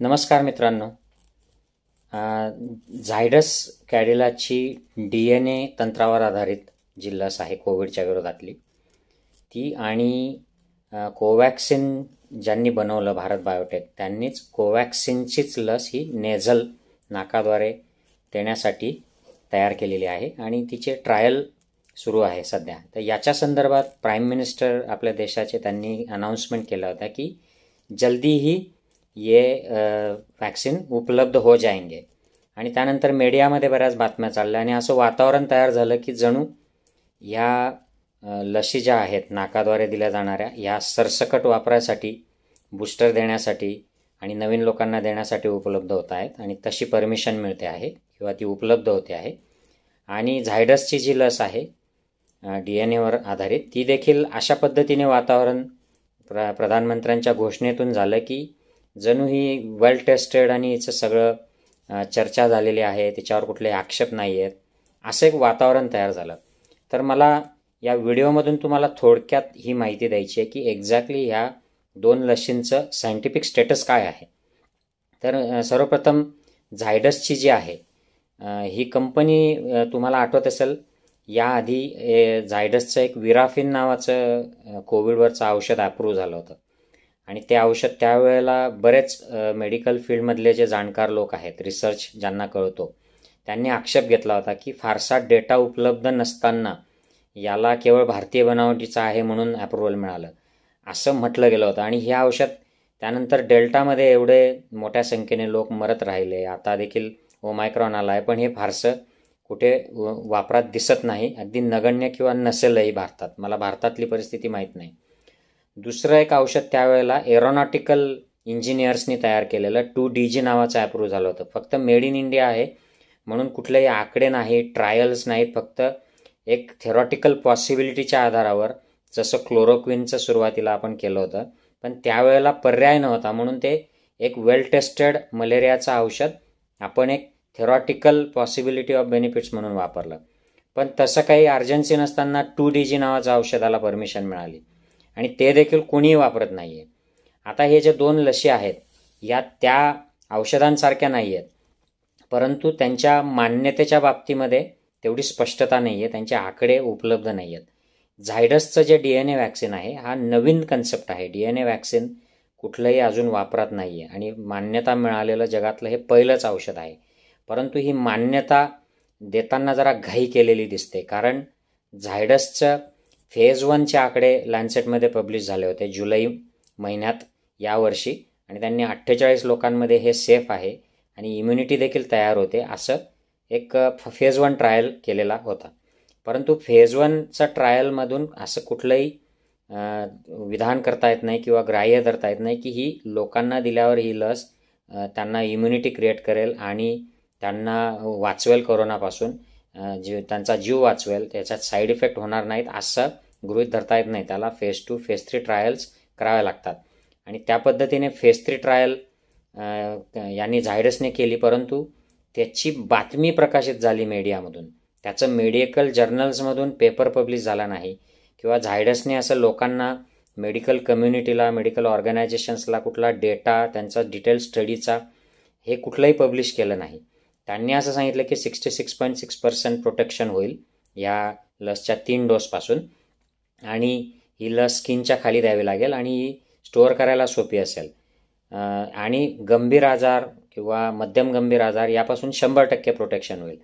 नमस्कार मित्रांनो झायडस कॅडेलाची डी एन ए तंत्रावर आधारित जी लस आहे कोविडच्या विरोधातली ती आणि कोवॅक्सिन ज्यांनी बनवलं भारत बायोटेक त्यांनीच कोवॅक्सिनचीच लस ही नेझल नाकाद्वारे देण्यासाठी तयार केलेली आहे आणि तिचे ट्रायल सुरू आहे सध्या तर याच्या संदर्भात प्राईम मिनिस्टर आपल्या देशाचे त्यांनी अनाऊन्समेंट केला होता की जल्दी ही ये वॅक्सिन उपलब्ध हो जायंगे आणि त्यानंतर मीडियामध्ये बऱ्याच बातम्या चालल्या आणि असं वातावरण तयार झालं की जणू या लसी ज्या आहेत नाकाद्वारे दिल्या जाणाऱ्या या सरसकट वापरासाठी बूस्टर देण्यासाठी आणि नवीन लोकांना देण्यासाठी उपलब्ध होत आहेत आणि तशी परमिशन मिळते आहे किंवा ती उपलब्ध होते आहे आणि झायडसची जी लस आहे डी एन एवर आधारित ती देखील अशा पद्धतीने वातावरण प्र प्रधानमंत्र्यांच्या घोषणेतून झालं की जणू ही वेल टेस्टेड आणि हिचं सगळं चर्चा झालेली आहे त्याच्यावर कुठले आक्षेप नाही आहेत असं एक वातावरण तयार झालं तर मला या व्हिडिओमधून तुम्हाला थोडक्यात ही माहिती द्यायची आहे की एक्झॅक्टली ह्या दोन लशींचं सायंटिफिक स्टेटस काय आहे तर सर्वप्रथम झायडसची जी आहे ही कंपनी तुम्हाला आठवत असेल याआधी झायडसचं एक विराफिन नावाचं कोविडवरचं औषध अप्रूव्ह झालं होतं आणि ते औषध त्यावेळेला बरेच मेडिकल फील्डमधले जे जाणकार लोक आहेत रिसर्च ज्यांना कळतो त्यांनी आक्षेप घेतला होता की फारसा डेटा उपलब्ध नसताना याला केवळ भारतीय बनावटीचा आहे म्हणून अप्रुव्हल मिळालं असं म्हटलं गेलं होतं आणि हे औषध त्यानंतर डेल्टामध्ये एवढे मोठ्या संख्येने लोक मरत राहिले आता देखील ओमायक्रॉन आला आहे पण हे फारसं कुठे वापरात दिसत नाही अगदी नगण्य किंवा नसेलही भारतात मला भारतातली परिस्थिती माहीत नाही दुसरं एक औषध त्यावेळेला एरोनॉटिकल इंजिनियर्सनी तयार केलेलं टू डी जी नावाचं ॲप्रूव्ह झालं होतं फक्त मेड इन इंडिया आहे म्हणून कुठलेही आकडे नाही ट्रायल्स नाहीत फक्त एक थेरॉटिकल पॉसिबिलिटीच्या आधारावर जसं क्लोरोक्विनचं सुरुवातीला आपण केलं होतं पण त्यावेळेला पर्याय नव्हता म्हणून ते एक वेल टेस्टेड मलेरियाचं औषध आपण एक थेरॉटिकल पॉसिबिलिटी ऑफ बेनिफिट्स म्हणून वापरलं पण तसं काही अर्जन्सी नसताना टू डी जी नावाचं औषधाला परमिशन मिळाली आणि ते देखील कोणीही वापरत नाही आहे आता हे जे दोन लसी आहेत या त्या औषधांसारख्या नाही आहेत परंतु त्यांच्या मान्यतेच्या बाबतीमध्ये तेवढी स्पष्टता नाही आहे त्यांचे आकडे उपलब्ध नाही आहेत झायडसचं जे डी एन ए वॅक्सिन आहे हा नवीन कन्सेप्ट आहे डी एन ए वॅक्सिन कुठलंही अजून वापरात नाही आहे आणि मान्यता मिळालेलं जगातलं हे पहिलंच औषध आहे परंतु ही मान्यता देताना जरा घाई केलेली दिसते कारण झायडसचं फेज वनचे आकडे लॅन्सेटमध्ये पब्लिश झाले होते जुलै महिन्यात यावर्षी आणि त्यांनी अठ्ठेचाळीस लोकांमध्ये हे सेफ आहे आणि इम्युनिटी देखील तयार होते असं एक फेज वन ट्रायल केलेला होता परंतु फेज वनचा ट्रायलमधून असं कुठलंही विधान करता येत नाही किंवा ग्राह्य धरता येत नाही की ही लोकांना दिल्यावर ही लस त्यांना इम्युनिटी क्रिएट करेल आणि त्यांना वाचवेल कोरोनापासून जीव त्यांचा जीव वाचवेल त्याच्यात साईड इफेक्ट होणार नाहीत असं गृहित धरता येत नाही त्याला phase two phase three trials कराव्या लागतात आणि त्या पद्धतीने फेज थ्री ट्रायल यांनी झायडसने केली परंतु त्याची बातमी प्रकाशित झाली मीडियामधून त्याचं मेडिकल जर्नल्समधून पेपर पब्लिश झाला नाही किंवा झायडसने असं लोकांना मेडिकल कम्युनिटीला मेडिकल ऑर्गनायझेशन्सला कुठला डेटा त्यांचा डिटेल स्टडीचा हे कुठलंही पब्लिश केलं नाही त्यांनी असं सांगितलं की sixty six point six percent protection होईल या लसच्या तीन डोसपासून आणि ही लस स्किनच्या खाली द्यावी लागेल आणि ही स्टोअर करायला सोपी असेल आणि गंभीर आजार किंवा मध्यम गंभीर आजार यापासून शंभर टक्के प्रोटेक्शन होईल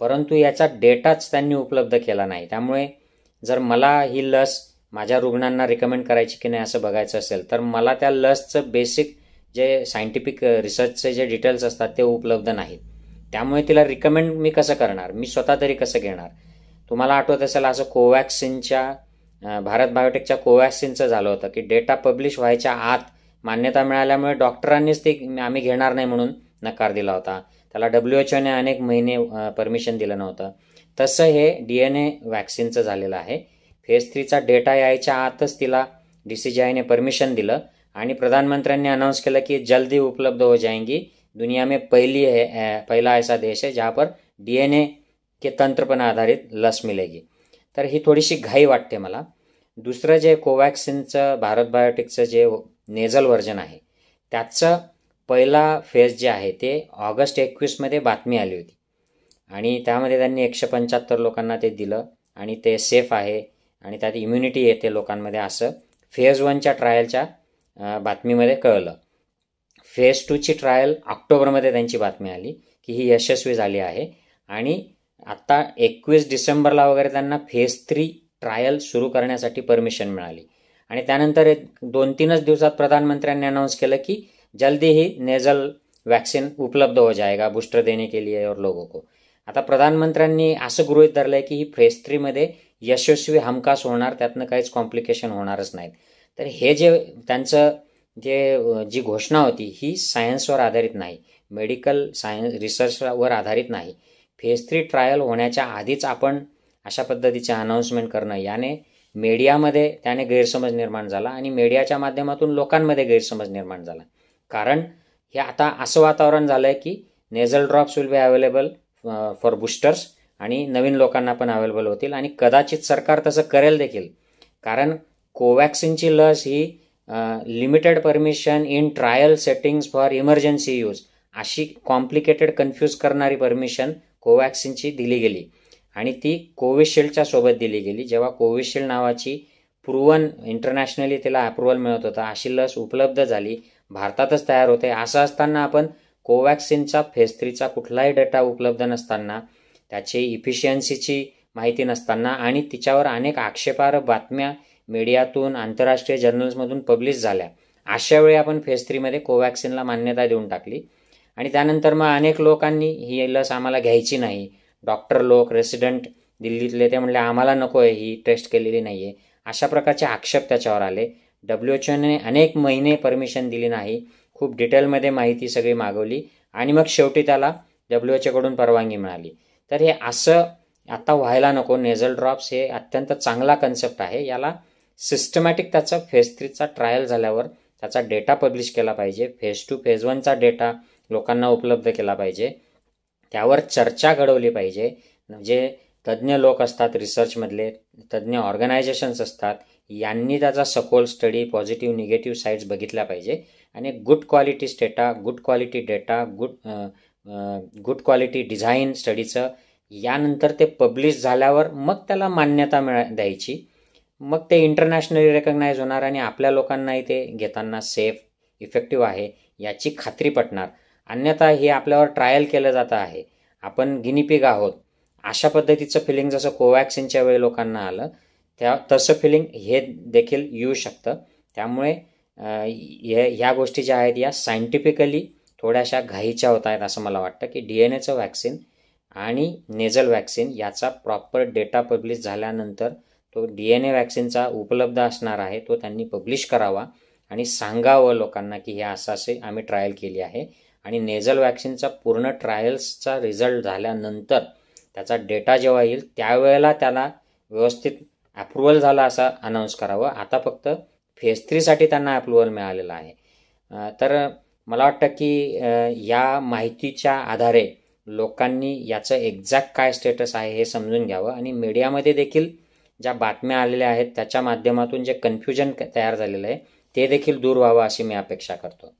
परंतु याचा डेटाच त्यांनी उपलब्ध केला नाही त्यामुळे जर मला ही लस माझ्या रुग्णांना रिकमेंड करायची की नाही असं बघायचं असेल तर मला त्या लसचं बेसिक जे सायंटिफिक रिसर्चचे जे डिटेल्स असतात ते उपलब्ध नाहीत त्यामुळे तिला रिकमेंड मी कसं करणार मी स्वतः तरी कसं घेणार तुम्हाला आठवत असेल असं कोवॅक्सिनच्या भारत बायोटेकच्या कोवॅक्सिनचं झालं होतं की डेटा पब्लिश व्हायच्या आत मान्यता मिळाल्यामुळे डॉक्टरांनीच ते आम्ही घेणार नाही म्हणून नकार दिला होता त्याला डब्ल्यू एच ओने अनेक महिने परमिशन दिलं नव्हतं तसं हे डी एन ए वॅक्सिनचं झालेलं आहे फेज थ्रीचा डेटा यायच्या आतच तिला डी सी जी आयने परमिशन दिलं आणि प्रधानमंत्र्यांनी अनाऊन्स केलं की जल्दी उपलब्ध हो जाएंगी दुनिया में पहली है पहला ऐसा देश आहे ज्यावर डी एन ए के तंत्र पर आधारित लस मिलेगी तर ही थोडीशी घाई वाटते मला दुसरं जे कोवॅक्सिनचं भारत बायोटेकचं जे नेझल व्हर्जन आहे त्याचं पहिला फेज जे आहे ते ऑगस्ट एकवीसमध्ये बातमी आली होती आणि त्यामध्ये त्यांनी एकशे पंच्याहत्तर लोकांना ते दिलं आणि ते सेफ आहे आणि त्यात इम्युनिटी येते लोकांमध्ये असं फेज वनच्या ट्रायलच्या बातमीमध्ये कळलं फेज टूची ट्रायल ऑक्टोबरमध्ये त्यांची बातमी आली की ही यशस्वी झाली आहे आणि आत्ता एकवीस डिसेंबरला वगैरे त्यांना फेज थ्री ट्रायल सुरू करण्यासाठी परमिशन मिळाली आणि त्यानंतर एक दोन तीनच दिवसात प्रधानमंत्र्यांनी अनाऊन्स केलं की जल्दी ही नेझल वॅक्सिन उपलब्ध हो जाएगा बूस्टर देने के लिए और लोगों को आता प्रधानमंत्र्यांनी असं गृहित धरलं आहे की ही फेज थ्रीमध्ये यशस्वी हमखास होणार त्यातनं काहीच कॉम्प्लिकेशन होणारच नाहीत तर हे जे त्यांचं जे म्हणजे, जी घोषणा होती ही सायन्सवर आधारित नाही मेडिकल सायन्स रिसर्चवर आधारित नाही फेज थ्री ट्रायल होण्याच्या आधीच आपण अशा पद्धतीचे अनाऊन्समेंट करणं याने मीडियामध्ये त्याने गैरसमज निर्माण झाला आणि मीडियाच्या माध्यमातून लोकांमध्ये गैरसमज निर्माण झाला कारण हे आता असं वातावरण झालं आहे की nasal drops will be available for boosters आणि नवीन लोकांना पण अवेलेबल होतील आणि कदाचित सरकार तसं करेल देखील कारण कोवॅक्सिनची लस ही limited permission in trial settings for emergency use अशी कॉम्प्लिकेटेड कन्फ्यूज करणारी परमिशन कोवॅक्सिनची दिली गेली आणि ती कोविशिल्डच्या सोबत दिली गेली जेव्हा कोविशिल्ड नावाची प्रुवन इंटरनॅशनली तिला अप्रुव्हल मिळत होता अशी लस उपलब्ध झाली भारतातच तयार होते असं असताना आपण कोवॅक्सिनचा फेज थ्रीचा कुठलाही डेटा उपलब्ध नसताना त्याची इफिशियन्सीची माहिती नसताना आणि तिच्यावर अनेक आक्षेपार्ह बातम्या मीडियातून आंतरराष्ट्रीय जर्नल्समधून पब्लिश झाल्या अशा वेळी आपण फेज थ्रीमध्ये कोवॅक्सिनला मान्यता देऊन टाकली आणि त्यानंतर मग अनेक लोकांनी ही लस आम्हाला घ्यायची नाही डॉक्टर लोक रेसिडेंट दिल्लीतले ते म्हणले आम्हाला नको आहे ही टेस्ट केलेली नाही आहे अशा प्रकारचे आक्षेप त्याच्यावर आले डब्ल्यू एच ओने अनेक महिने परमिशन दिली नाही खूप डिटेलमध्ये माहिती सगळी मागवली आणि मग शेवटी त्याला डब्ल्यू एच ओकडून परवानगी मिळाली तर हे असं आता व्हायला नको नेझल ड्रॉप्स हे अत्यंत चांगला कन्सेप्ट आहे याला सिस्टमॅटिक त्याचा फेज थ्रीचा ट्रायल झाल्यावर त्याचा डेटा पब्लिश केला पाहिजे फेज टू फेज वनचा डेटा लोकांना उपलब्ध केला पाहिजे त्यावर चर्चा घडवली पाहिजे जे तज्ज्ञ लोक असतात रिसर्चमधले तज्ज्ञ ऑर्गनायझेशन्स असतात यांनी त्याचा सखोल स्टडी पॉझिटिव्ह निगेटिव्ह साईड्स बघितल्या पाहिजे आणि good quality data good quality data good good quality design स्टडीचं यानंतर ते पब्लिश झाल्यावर मग त्याला मान्यता मिळा द्यायची मग ते इंटरनॅशनली रेकॉग्नाईज होणार आणि आपल्या लोकांनाही ते घेताना सेफ इफेक्टिव्ह आहे याची खात्री पटणार अन्यथा हे आपल्यावर ट्रायल केलं जातं आहे आपण गिनीपिग आहोत अशा पद्धतीचं फिलिंग जसं कोवॅक्सिनच्या वेळी लोकांना आलं त्या तसं फिलिंग हे देखील येऊ शकतं त्यामुळे ह्या गोष्टी ज्या आहेत या सायंटिफिकली थोड्याशा घाईच्या होत आहेत असं मला वाटतं की डी एन एचं व्हॅक्सिन आणि नेझल व्हॅक्सिन याचा प्रॉपर डेटा पब्लिश झाल्यानंतर तो डी एन ए वॅक्सिनचा उपलब्ध असणार आहे तो त्यांनी पब्लिश करावा आणि सांगावं लोकांना की हे असं असे आम्ही ट्रायल केली आहे आणि नेझल वॅक्सिनचा पूर्ण ट्रायल्सचा रिझल्ट झाल्यानंतर त्याचा डेटा जेव्हा येईल त्यावेळेला त्याला व्यवस्थित अप्रुव्हल झाला असा अनाऊन्स करावं आता फक्त फेज थ्रीसाठी त्यांना अप्रुव्हल मिळालेलं आहे तर मला वाटतं की या माहितीच्या आधारे लोकांनी याचं एक्झॅक्ट काय स्टेटस आहे हे समजून घ्यावं आणि मीडियामध्ये देखील ज्या बातम्या आलेल्या आहेत त्याच्या माध्यमातून जे कन्फ्युजन तयार झालेलं आहे ते देखील दूर व्हावं अशी मी अपेक्षा करतो